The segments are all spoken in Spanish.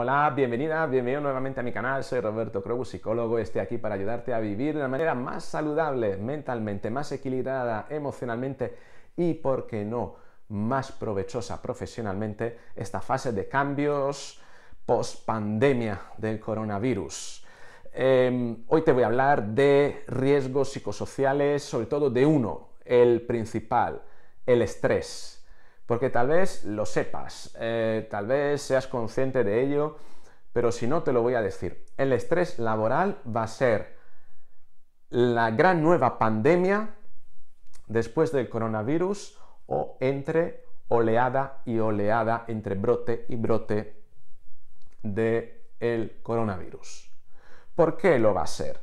Hola, bienvenida, bienvenido nuevamente a mi canal. Soy Roberto Crobu, psicólogo. Estoy aquí para ayudarte a vivir de una manera más saludable, mentalmente, más equilibrada, emocionalmente y, por qué no, más provechosa profesionalmente esta fase de cambios post pandemia del coronavirus. Em, hoy te voy a hablar de riesgos psicosociales, sobre todo de uno, el principal, el estrés. Porque tal vez lo sepas, eh, tal vez seas consciente de ello, pero si no te lo voy a decir. El estrés laboral va a ser la gran nueva pandemia después del coronavirus o entre oleada y oleada, entre brote y brote de el coronavirus. ¿Por qué lo va a ser?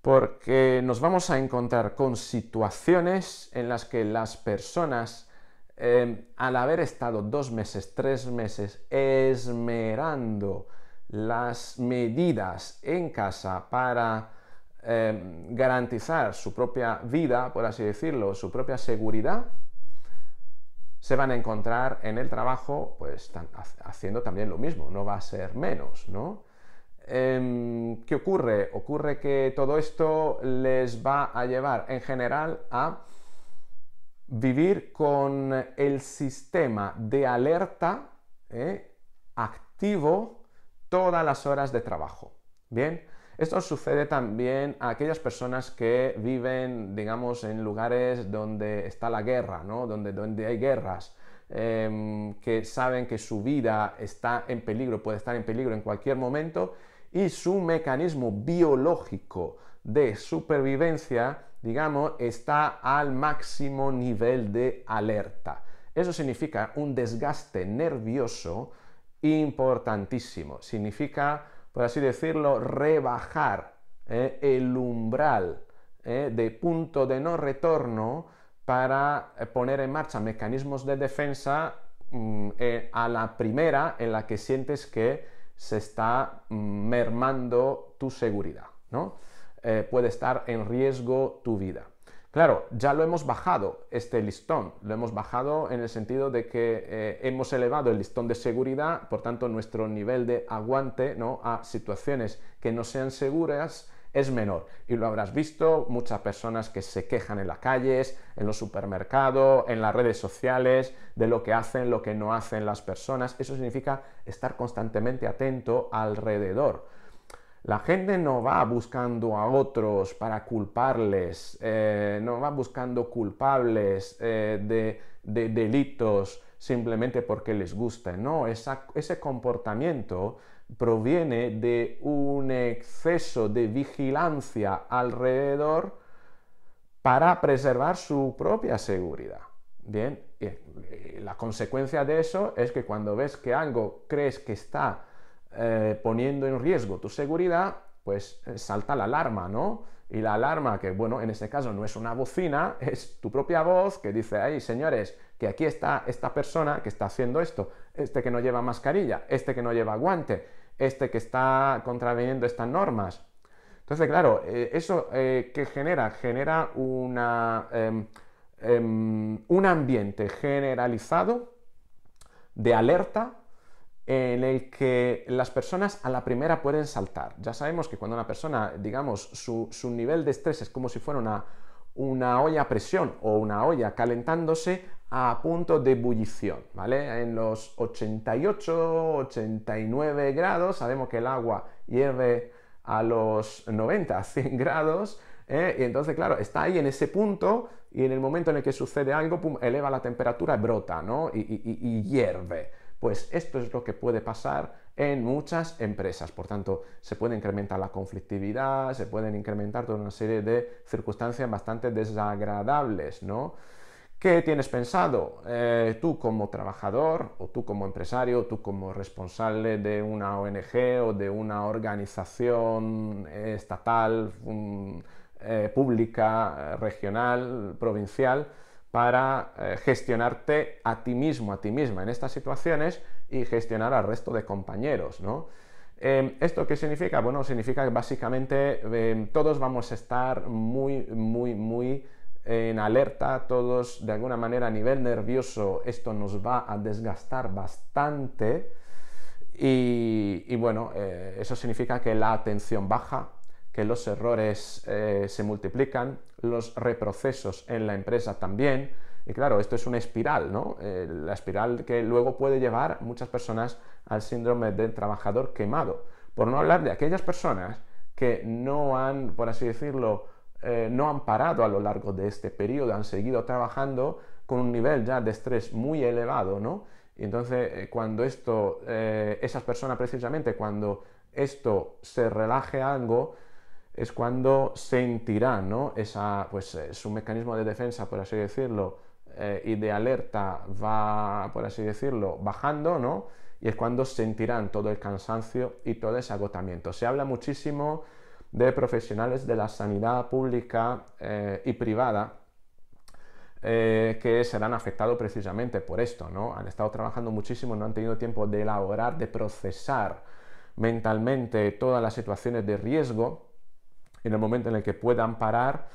Porque nos vamos a encontrar con situaciones en las que las personas Em, al haber estado dos meses, tres meses esmerando las medidas en casa para em, garantizar su propia vida, por así decirlo, su propia seguridad, se van a encontrar en el trabajo pues haciendo también lo mismo, no va a ser menos, ¿no? Em, ¿Qué ocurre? Ocurre que todo esto les va a llevar en general a vivir con el sistema de alerta ¿eh? activo todas las horas de trabajo. Bien, esto sucede también a aquellas personas que viven, digamos, en lugares donde está la guerra, ¿no? donde, donde hay guerras, em, que saben que su vida está en peligro, puede estar en peligro en cualquier momento, y su mecanismo biológico de supervivencia digamos, está al máximo nivel de alerta. Eso significa un desgaste nervioso importantísimo. Significa, por así decirlo, rebajar eh, el umbral eh, de punto de no retorno para eh, poner en marcha mecanismos de defensa mm, a la primera en la que sientes que se está mm, mermando tu seguridad, eh, puede estar en riesgo tu vida. Claro, ya lo hemos bajado, este listón, lo hemos bajado en el sentido de que eh, hemos elevado el listón de seguridad, por tanto nuestro nivel de aguante a situaciones que no sean seguras es menor. Y lo habrás visto, muchas personas que se quejan en las calles, en los supermercados, en las redes sociales, de lo que hacen, lo que no hacen las personas. Eso significa estar constantemente atento alrededor. La gente no va buscando a otros para culparles, eh, no va buscando culpables eh, de, delitos simplemente porque les gusta. No, ese comportamiento proviene de un exceso de vigilancia alrededor para preservar su propia seguridad. Bien, eh, la consecuencia de eso es que cuando ves que algo crees que está eh, poniendo en riesgo tu seguridad, pues eh, salta la alarma, ¿no? Y la alarma, que bueno, en este caso no es una bocina, es tu propia voz que dice, ay, señores, que aquí está esta persona que está haciendo esto, este que no lleva mascarilla, este que no lleva guante, este que está contraviniendo estas normas. Entonces, claro, eh, eso que genera, genera una, em, em, un ambiente generalizado de alerta en el que las personas a la primera pueden saltar. Ya sabemos que cuando una persona, digamos, su, nivel de estrés es como si fuera una, una olla a presión o una olla calentándose a punto de ebullición, ¿vale? En los 88, 89 grados, sabemos que el agua hierve a los 90, 100 grados, ¿eh? y entonces, claro, está ahí en ese punto y en el momento en el que sucede algo, eleva la temperatura, brota, ¿no? y hierve. Pues esto es lo que puede pasar en muchas empresas. Por tanto, se puede incrementar la conflictividad, se pueden incrementar toda una serie de circunstancias bastante desagradables, ¿no? ¿Qué tienes pensado? Eh, tú como trabajador, o tú como empresario, tú como responsable de una ONG o de una organización estatal, mm, eh, pública, eh, regional, provincial, para eh, gestionarte a ti mismo, a ti misma en estas situaciones y gestionar al resto de compañeros, ¿no? Em, ¿Esto qué significa? Bueno, significa que básicamente em, todos vamos a estar muy, muy, muy en alerta, todos de alguna manera a nivel nervioso, esto nos va a desgastar bastante y, bueno, eh, eso significa que la atención baja, que los errores eh, se multiplican, los reprocesos en la empresa también. Y claro, esto es una espiral, ¿no? Eh, la espiral que luego puede llevar muchas personas al síndrome del trabajador quemado. Por no hablar de aquellas personas que no han, por así decirlo, eh, no han parado a lo largo de este periodo, han seguido trabajando con un nivel ya de estrés muy elevado, ¿no? Y entonces, cuando esto, esas personas precisamente, cuando esto se relaje algo, es cuando sentirá, ¿no? Esa, pues eh, su mecanismo de defensa, por así decirlo, eh, y de alerta va, por así decirlo, bajando, ¿no? Y es cuando sentirán todo el cansancio y todo ese agotamiento. Se habla muchísimo de profesionales de la sanidad pública eh, y privada que serán afectados precisamente por esto, ¿no? Han estado trabajando muchísimo, no han tenido tiempo de elaborar, de procesar mentalmente todas las situaciones de riesgo en el momento en el que puedan parar,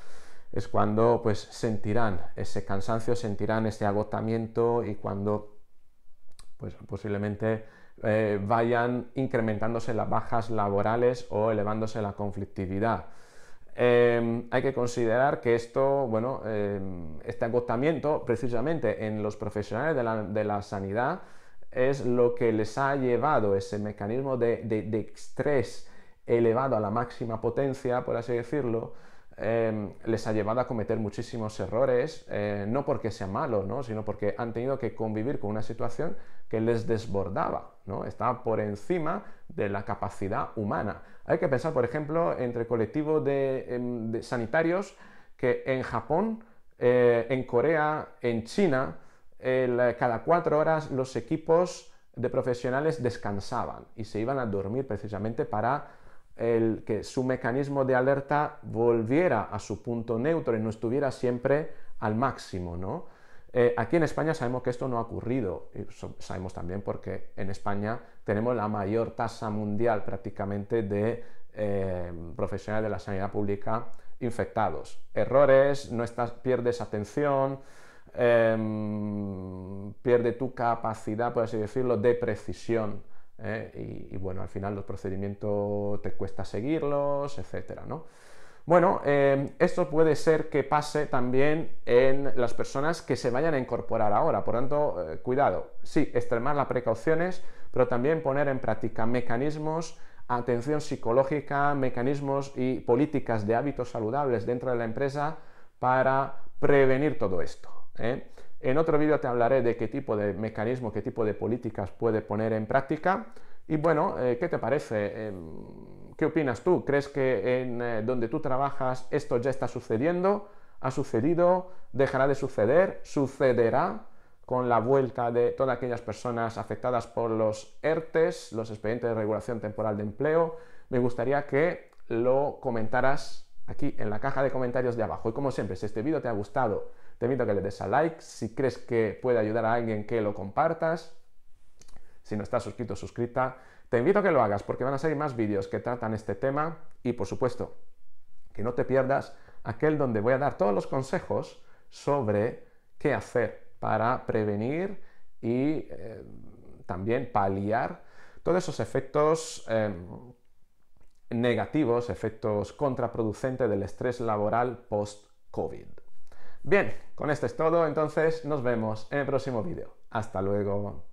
es cuando pues, sentirán ese cansancio, sentirán ese agotamiento y cuando pues, posiblemente eh, vayan incrementándose las bajas laborales o elevándose la conflictividad. Em, hay que considerar que esto, bueno, em, este agotamiento precisamente en los profesionales de la, sanidad es lo que les ha llevado ese mecanismo de estrés elevado a la máxima potencia, por así decirlo, em, les ha llevado a cometer muchísimos errores, eh, no porque sea malo, sino porque han tenido que convivir con una situación que les desbordaba, ¿no? estaba por encima de la capacidad humana. Hay que pensar, por ejemplo, entre colectivos em, de, sanitarios que en Japón, eh, en Corea, en China, eh, cada cuatro horas los equipos de profesionales descansaban y se iban a dormir precisamente para el que su mecanismo de alerta volviera a su punto neutro y no estuviera siempre al máximo, ¿no? Eh, aquí en España sabemos que esto no ha ocurrido, y sabemos también porque en España tenemos la mayor tasa mundial prácticamente de eh, profesionales de la sanidad pública infectados. Errores, no pierdes atención, eh, pierde tu capacidad, por así decirlo, de precisión ¿eh? y, bueno, al final los procedimientos te cuesta seguirlos, etcétera, ¿no? Bueno, em, esto puede ser que pase también en las personas que se vayan a incorporar ahora, por tanto, eh, cuidado, sí, extremar las precauciones, pero también poner en práctica mecanismos, atención psicológica, mecanismos y políticas de hábitos saludables dentro de la empresa para prevenir todo esto. ¿eh? En otro vídeo te hablaré de qué tipo de mecanismo, qué tipo de políticas puede poner en práctica. Y bueno, eh, ¿qué te parece? Em, ¿Qué opinas tú? ¿Crees que en eh, donde tú trabajas esto ya está sucediendo? ¿Ha sucedido? ¿Dejará de suceder? ¿Sucederá? con la vuelta de todas aquellas personas afectadas por los ERTES, los expedientes de regulación temporal de empleo, me gustaría que lo comentaras aquí en la caja de comentarios de abajo. Y como siempre, si este vídeo te ha gustado te invito a que le des a like. Si crees que puede ayudar a alguien, que lo compartas. Si no estás suscrito, suscrita. Te invito a que lo hagas porque van a salir más vídeos que tratan este tema y por supuesto que no te pierdas aquel donde voy a dar todos los consejos sobre qué hacer para prevenir y eh, también paliar todos esos efectos em, negativos, efectos contraproducentes del estrés laboral post-COVID. Bien, con esto es todo, entonces nos vemos en el próximo vídeo. Hasta luego.